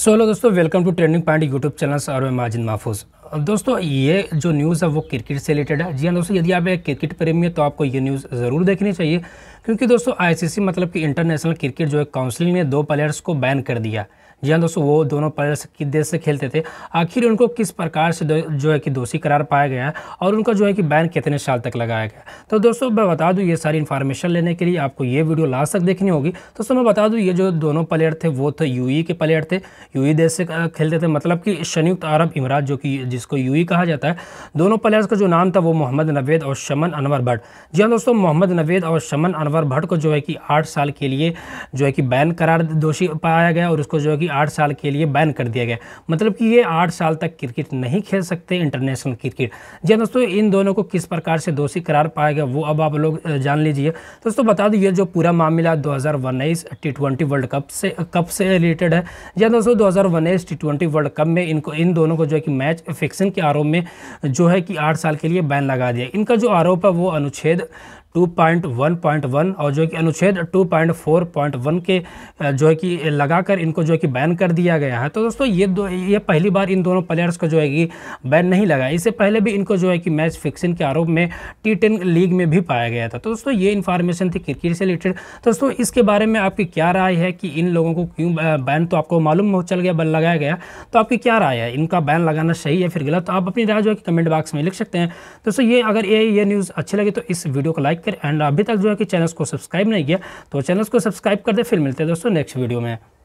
सो hello दोस्तों welcome to trending point YouTube channel और मैं माजिद दोस्तों ये जो न्यूज़ है वो क्रिकेट से रिलेटेड है जी हाँ दोस्तों यदि आप एक क्रिकेट प्रेमी है तो आपको ये न्यूज़ ज़रूर देखनी चाहिए क्योंकि दोस्तों आईसीसी मतलब कि इंटरनेशनल क्रिकेट जो है काउंसिल ने दो प्लेयर्स को बैन कर दिया जी हाँ दोस्तों वो दोनों प्लेयर्स किस देश से खेलते थे आखिर उनको किस प्रकार से जो है कि दोषी करार पाया गया और उनका जो है कि बैन कितने साल तक लगाया गया तो दोस्तों मैं बता दूँ ये सारी इन्फॉर्मेशन लेने के लिए आपको ये वीडियो लास्ट तक देखनी होगी दोस्तों मैं बता दूँ ये जो दोनों प्लेयर थे वो तो e थे यू के प्लेयर थे यू देश से खेलते थे मतलब कि संयुक्त अरब इमरात जो कि जिसको यू e कहा जाता है दोनों प्लेयर्स का जो नाम था वो मोहम्मद नवेद और शमन अनवर भट्ट जी हाँ दोस्तों मोहम्मद नवेद और शमन अनवर भट्ट को जो है कि आठ साल के लिए जो है कि बैन करार दोषी पाया गया और उसको जो है कि आठ साल के लिए बैन कर दिया गया मतलब कि ये आठ साल तक क्रिकेट नहीं खेल सकते इंटरनेशनल क्रिकेट जी हाँ दोस्तों इन दोनों को किस प्रकार से दोषी करार पाया गया वो अब आप लोग जान लीजिए दोस्तों बता दो ये जो पूरा मामला दो हज़ार उन्नीस टी ट्वेंटी वर्ल्ड कप से कप से रिलेटेड है या हाँ दोस्तों दो हज़ार उन्नीस टी ट्वेंटी वर्ल्ड कप में इनको इन दोनों को जो है कि मैच फिक्सिंग के आरोप में जो है कि आठ साल के लिए बैन लगा दिया इनका जो आरोप है वो अनुच्छेद 2.1.1 और जो कि अनुच्छेद 2.4.1 के जो है कि लगाकर इनको जो है कि बैन कर दिया गया है तो दोस्तों ये दो ये पहली बार इन दोनों प्लेयर्स को जो है कि बैन नहीं लगा इससे पहले भी इनको जो है कि मैच फिक्सिंग के आरोप में टी टेन लीग में भी पाया गया था तो दोस्तों ये इन्फॉर्मेशन थी क्रिकेट से रिलेटेड तो दोस्तों इसके बारे में आपकी क्या राय है कि इन लोगों को क्यों बैन तो आपको मालूम चल गया बैन लगाया गया तो आपकी क्या राय है इनका बैन लगाना सही है फिर गलत तो आप अपनी राय जो है कि कमेंट बॉक्स में लिख सकते हैं दोस्तों ये अगर ये ये न्यूज़ अच्छी लगी तो इस वीडियो को लाइक लाइक करें एंड अभी तक जो है कि चैनल को सब्सक्राइब नहीं किया तो चैनल को सब्सक्राइब कर दे फिर मिलते हैं दोस्तों नेक्स्ट वीडियो में